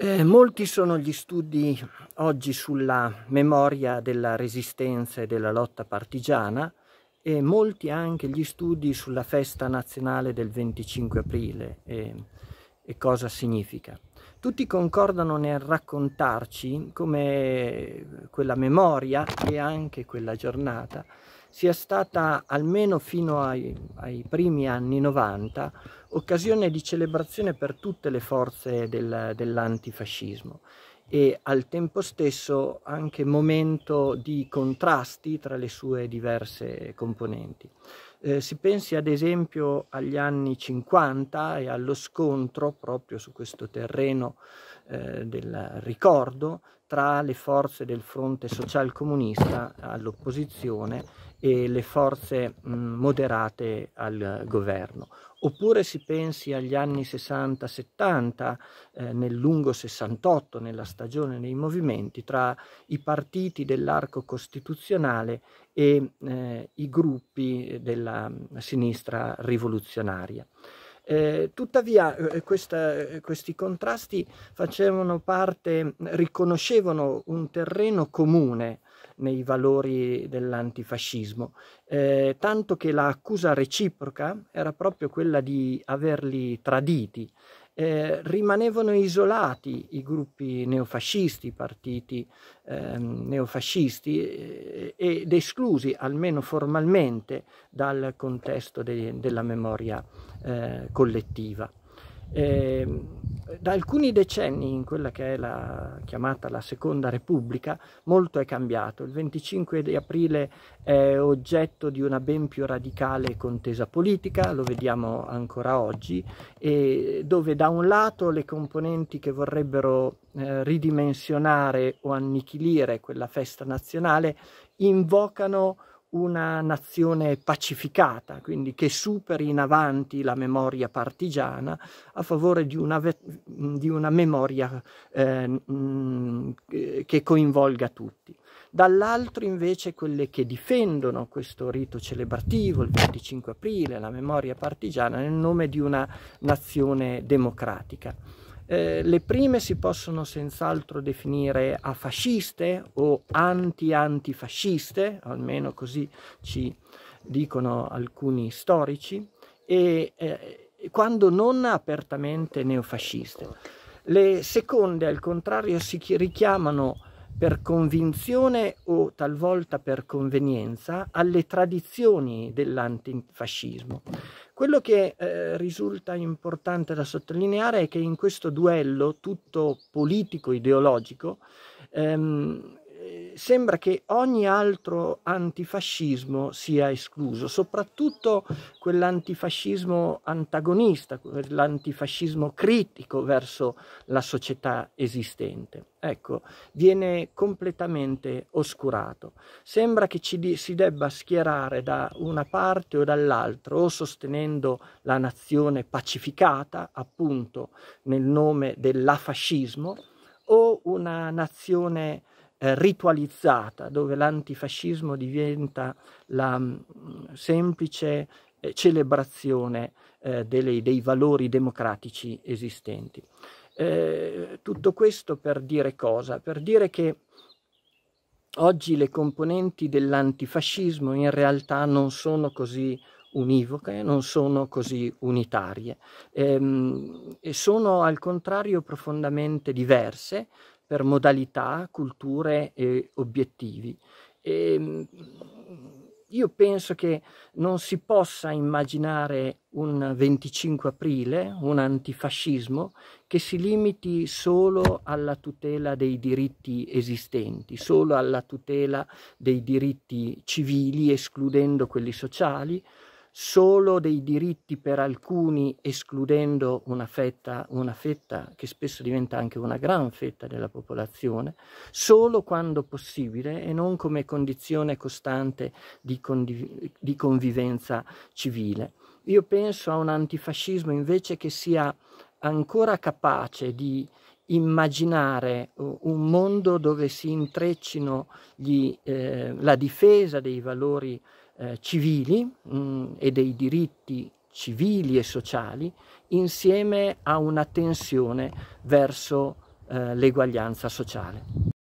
Eh, molti sono gli studi oggi sulla memoria della resistenza e della lotta partigiana e molti anche gli studi sulla festa nazionale del 25 aprile e, e cosa significa. Tutti concordano nel raccontarci come quella memoria e anche quella giornata sia stata almeno fino ai, ai primi anni 90 occasione di celebrazione per tutte le forze del, dell'antifascismo e al tempo stesso anche momento di contrasti tra le sue diverse componenti. Eh, si pensi ad esempio agli anni 50 e allo scontro proprio su questo terreno eh, del ricordo tra le forze del fronte social comunista all'opposizione e le forze mh, moderate al governo. Oppure si pensi agli anni 60-70, eh, nel lungo 68, nella stagione dei movimenti tra i partiti dell'arco costituzionale e eh, i gruppi della sinistra rivoluzionaria. Eh, tuttavia eh, questa, eh, questi contrasti facevano parte, riconoscevano un terreno comune nei valori dell'antifascismo, eh, tanto che l'accusa reciproca era proprio quella di averli traditi. Eh, rimanevano isolati i gruppi neofascisti, i partiti ehm, neofascisti eh, ed esclusi almeno formalmente dal contesto de- della memoria eh, collettiva. Eh, da alcuni decenni in quella che è la, chiamata la Seconda Repubblica molto è cambiato. Il 25 di aprile è oggetto di una ben più radicale contesa politica, lo vediamo ancora oggi, e dove da un lato le componenti che vorrebbero eh, ridimensionare o annichilire quella festa nazionale invocano una nazione pacificata, quindi che superi in avanti la memoria partigiana a favore di una, di una memoria eh, che coinvolga tutti. Dall'altro invece quelle che difendono questo rito celebrativo, il 25 aprile, la memoria partigiana, nel nome di una nazione democratica. Eh, le prime si possono senz'altro definire afasciste o anti-antifasciste, almeno così ci dicono alcuni storici, e eh, quando non apertamente neofasciste. Le seconde, al contrario, si richiamano per convinzione o talvolta per convenienza alle tradizioni dell'antifascismo. Quello che eh, risulta importante da sottolineare è che in questo duello tutto politico-ideologico ehm, sembra che ogni altro antifascismo sia escluso, soprattutto quell'antifascismo antagonista, quell'antifascismo critico verso la società esistente. Ecco, viene completamente oscurato. Sembra che ci si debba schierare da una parte o dall'altra, o sostenendo la nazione pacificata, appunto nel nome dell'afascismo, o una nazione eh, ritualizzata, dove l'antifascismo diventa la mh, mm, semplice eh, celebrazione eh, delle, dei valori democratici esistenti. Eh, tutto questo per dire cosa? Per dire che oggi le componenti dell'antifascismo in realtà non sono così univoche, non sono così unitarie, ehm, e sono al contrario profondamente diverse, per modalità, culture e obiettivi. E, ehm, io penso che non si possa immaginare un 25 aprile, un antifascismo, che si limiti solo alla tutela dei diritti esistenti, solo alla tutela dei diritti civili, escludendo quelli sociali, solo dei diritti per alcuni, escludendo una fetta, una fetta che spesso diventa anche una gran fetta della popolazione, solo quando possibile e non come condizione costante di, condiv- di convivenza civile. Io penso a un antifascismo invece che sia ancora capace di immaginare un mondo dove si intreccino gli, eh, la difesa dei valori eh, civili mh, mm, e dei diritti civili e sociali insieme a una tensione verso eh, l'eguaglianza sociale.